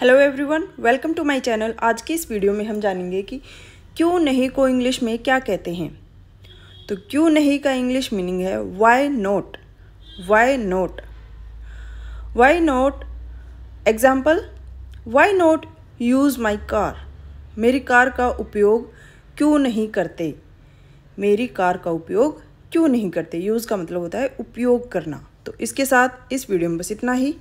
hello everyone welcome to my channel आज के इस वीडियो में हम जानेंगे कि क्यों नहीं को इंग्लिश में क्या कहते हैं तो क्यों नहीं का इंग्लिश मीनिंग है why not why not why not example why not use my car मेरी कार का उपयोग क्यों नहीं करते मेरी कार का उपयोग क्यों नहीं करते यूज़ का मतलब होता है उपयोग करना तो इसके साथ इस वीडियो में बस इतना ही